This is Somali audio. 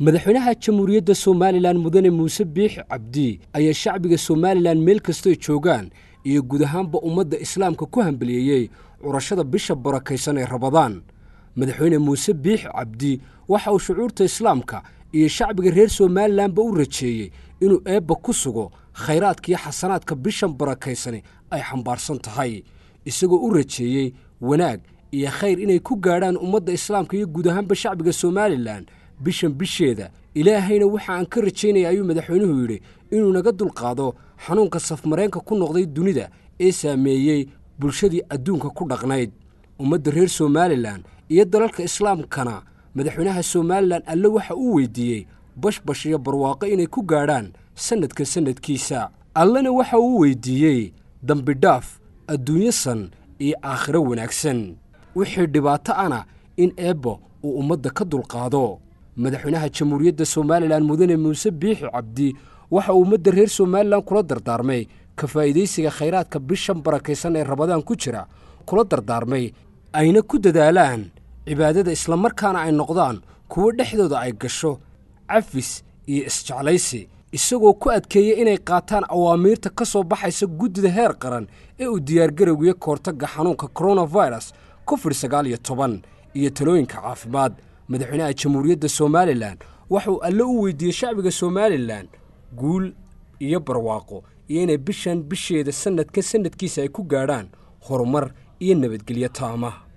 madaxweynaha jamhuuriyadda somalilan mudane muuse biix cabdi ayaa shacbiga somalilan meel kastoy joogaan iyo guud ahaanba ummadda islaamka ku hambaliyeeyey curashada bisha barakaysan ee rabadaan madaxweyne muuse biix cabdi waxa uu shucuurta islaamka iyo shacbiga reer somalilanba u rajeeyey inuu eebba ku sugo khayraadka iyo xasanaadka bishan barakaysani ay xambaarsan tahay isagoo u rajeeyey wanaag iyo khayr inay ku gaadhaan ummadda islaamka iyo guud ahaanba shacbiga somalilan bishan bisheeda ilaahayna waxa aan ka rajaynaya ayuu madaxweynuhu yidhi inuu naga dulqaado xanuunka safmareenka ku noqday dunida ee saameeyey bulshadii adduunka ku dhaqnayd ummadda reer somalilan iyo dalalka islaamkana madaxweynaha somalilan alle waxa uu weydiiyey bashbash iyo barwaaqo inay ku gaadhaan sannadka sannadkiisa allena waxa uu weydiiyey dambidhaaf adduunyo san iyo aakhiro wanaagsan wixii dhibaato ana in eebbo uu ummadda ka dulqaado madaxweynaha jamhuuriyadda somalilan mudane muuse biixi cabdi waxa uu ummadda reer somalilan kula dardaarmay ka faa'iidaysiga khayraadka bishan barakaysan ee rabadaan ku jira kula dardaarmay ayna ku dadaalaan cibaadada islamarkaana ay noqdaan kuwo dhexdooda ay gasho cafis iyo isjeclaysi isagoo ku adkeeya inay qaataan awaamiirta ka soo baxaysa guddida heer qaran ee uu diyaargarowiya kahortagga xanuunka koronafirus covid sagaal iyo toban iyo talooyinka caafimaad madaxweynaha jamhuuriyadda somalilan waxuu alle u weydiiyey shacbiga somalilan guul iyo barwaaqo iyo inay bishan bisheeda sannadka sanadkiisa ay ku gaadhaan horumar iyo nabadgelyo taama